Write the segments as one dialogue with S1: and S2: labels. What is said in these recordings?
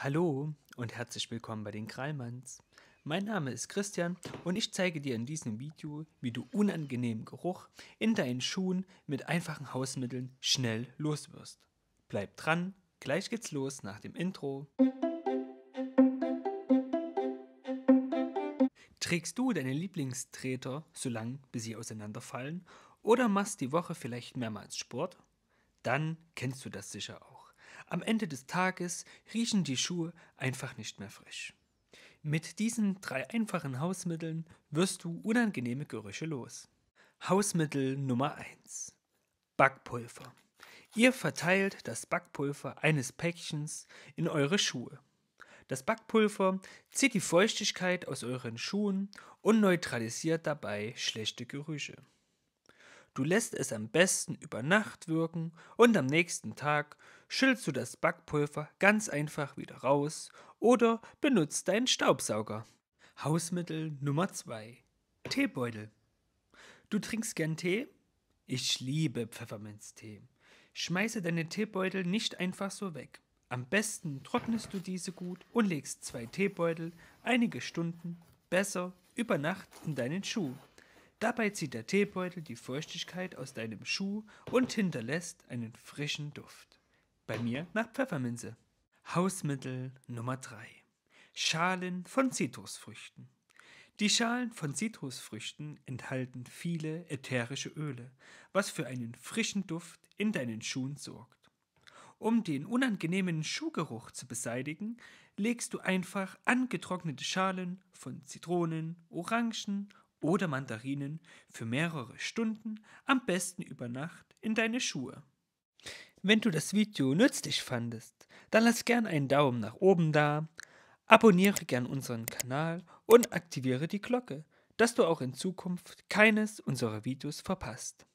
S1: Hallo und herzlich willkommen bei den Krallmanns. Mein Name ist Christian und ich zeige dir in diesem Video, wie du unangenehmen Geruch in deinen Schuhen mit einfachen Hausmitteln schnell loswirst. Bleib dran, gleich geht's los nach dem Intro. Trägst du deine Lieblingstreter so lange, bis sie auseinanderfallen oder machst die Woche vielleicht mehrmals Sport? Dann kennst du das sicher auch. Am Ende des Tages riechen die Schuhe einfach nicht mehr frisch. Mit diesen drei einfachen Hausmitteln wirst du unangenehme Gerüche los. Hausmittel Nummer 1. Backpulver. Ihr verteilt das Backpulver eines Päckchens in eure Schuhe. Das Backpulver zieht die Feuchtigkeit aus euren Schuhen und neutralisiert dabei schlechte Gerüche. Du lässt es am besten über Nacht wirken und am nächsten Tag schüttelst du das Backpulver ganz einfach wieder raus oder benutzt deinen Staubsauger. Hausmittel Nummer 2. Teebeutel. Du trinkst gern Tee? Ich liebe Pfefferminztee. Schmeiße deine Teebeutel nicht einfach so weg. Am besten trocknest du diese gut und legst zwei Teebeutel einige Stunden, besser über Nacht in deinen Schuh. Dabei zieht der Teebeutel die Feuchtigkeit aus deinem Schuh und hinterlässt einen frischen Duft. Bei mir nach Pfefferminze. Hausmittel Nummer 3. Schalen von Zitrusfrüchten. Die Schalen von Zitrusfrüchten enthalten viele ätherische Öle, was für einen frischen Duft in deinen Schuhen sorgt. Um den unangenehmen Schuhgeruch zu beseitigen, legst du einfach angetrocknete Schalen von Zitronen, Orangen oder Mandarinen für mehrere Stunden, am besten über Nacht, in deine Schuhe. Wenn du das Video nützlich fandest, dann lass gern einen Daumen nach oben da, abonniere gern unseren Kanal und aktiviere die Glocke, dass du auch in Zukunft keines unserer Videos verpasst.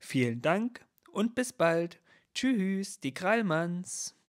S1: Vielen Dank und bis bald. Tschüss, die Krallmanns.